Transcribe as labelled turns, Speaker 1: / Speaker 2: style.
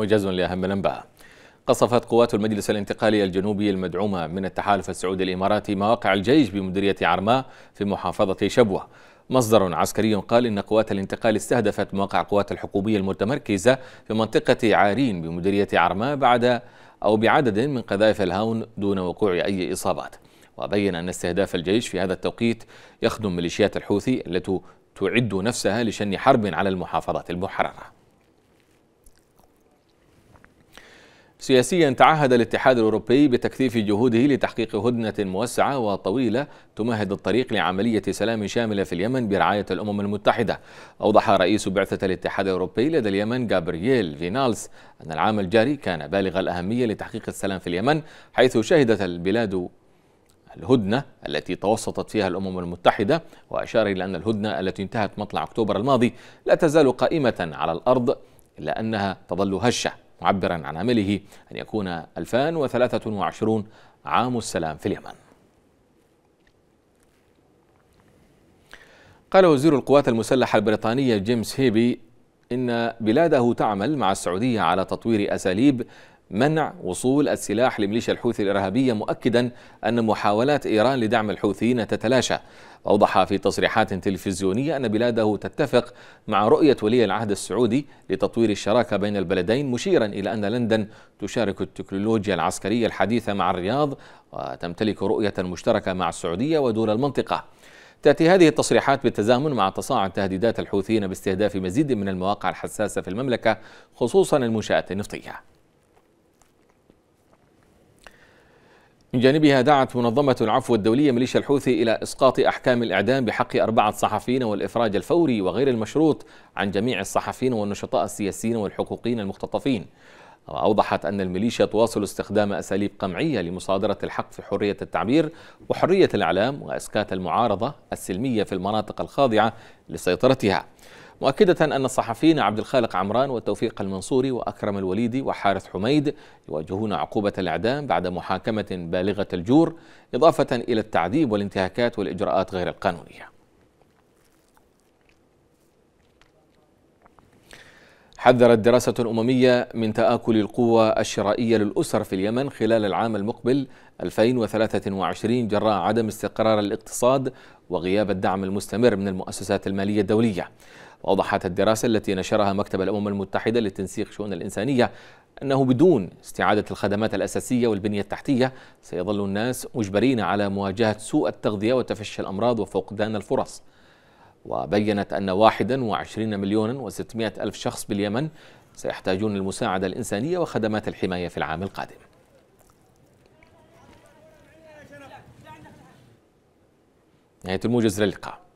Speaker 1: موجز لأهم الأنباء قصفت قوات المجلس الانتقالي الجنوبي المدعومة من التحالف السعودي الإماراتي مواقع الجيش بمديرية عرماء في محافظة شبوة مصدر عسكري قال إن قوات الانتقال استهدفت مواقع قوات الحكومية المتمركزة في منطقة عارين بمديرية عرماء بعد أو بعدد من قذائف الهاون دون وقوع أي إصابات وبين أن استهداف الجيش في هذا التوقيت يخدم ميليشيات الحوثي التي تعد نفسها لشن حرب على المحافظات المحررة سياسيا تعهد الاتحاد الأوروبي بتكثيف جهوده لتحقيق هدنة موسعة وطويلة تمهد الطريق لعملية سلام شاملة في اليمن برعاية الأمم المتحدة أوضح رئيس بعثة الاتحاد الأوروبي لدى اليمن جابرييل فينالس أن العام الجاري كان بالغ الأهمية لتحقيق السلام في اليمن حيث شهدت البلاد الهدنة التي توسطت فيها الأمم المتحدة وأشار إلى أن الهدنة التي انتهت مطلع أكتوبر الماضي لا تزال قائمة على الأرض إلا أنها تظل هشة معبرا عن امله أن يكون 2023 عام السلام في اليمن قال وزير القوات المسلحة البريطانية جيمس هيبي إن بلاده تعمل مع السعودية على تطوير أساليب منع وصول السلاح لميليشيا الحوثي الإرهابية مؤكدا أن محاولات إيران لدعم الحوثيين تتلاشى أوضح في تصريحات تلفزيونية أن بلاده تتفق مع رؤية ولي العهد السعودي لتطوير الشراكة بين البلدين مشيرا إلى أن لندن تشارك التكنولوجيا العسكرية الحديثة مع الرياض وتمتلك رؤية مشتركة مع السعودية ودول المنطقة تأتي هذه التصريحات بالتزامن مع تصاعد تهديدات الحوثيين باستهداف مزيد من المواقع الحساسة في المملكة خصوصا المنشآت النفطية من جانبها دعت منظمة العفو الدولية ميليشيا الحوثي إلى إسقاط أحكام الإعدام بحق أربعة صحفيين والإفراج الفوري وغير المشروط عن جميع الصحفيين والنشطاء السياسيين والحقوقيين المختطفين وأوضحت أن الميليشيا تواصل استخدام أساليب قمعية لمصادرة الحق في حرية التعبير وحرية الإعلام وإسكات المعارضة السلمية في المناطق الخاضعة لسيطرتها مؤكدة أن الصحفيين عبد الخالق عمران وتوفيق المنصوري وأكرم الوليدي وحارث حميد يواجهون عقوبة الإعدام بعد محاكمة بالغة الجور إضافة إلى التعذيب والانتهاكات والإجراءات غير القانونية حذرت دراسة أممية من تآكل القوة الشرائية للأسر في اليمن خلال العام المقبل 2023 جراء عدم استقرار الاقتصاد وغياب الدعم المستمر من المؤسسات المالية الدولية وأوضحت الدراسة التي نشرها مكتب الأمم المتحدة لتنسيق شؤون الإنسانية أنه بدون استعادة الخدمات الأساسية والبنية التحتية سيظل الناس مجبرين على مواجهة سوء التغذية وتفشي الأمراض وفقدان الفرص وبينت أن 21 مليون و600 ألف شخص باليمن سيحتاجون المساعدة الإنسانية وخدمات الحماية في العام القادم نهاية الموجز للقاء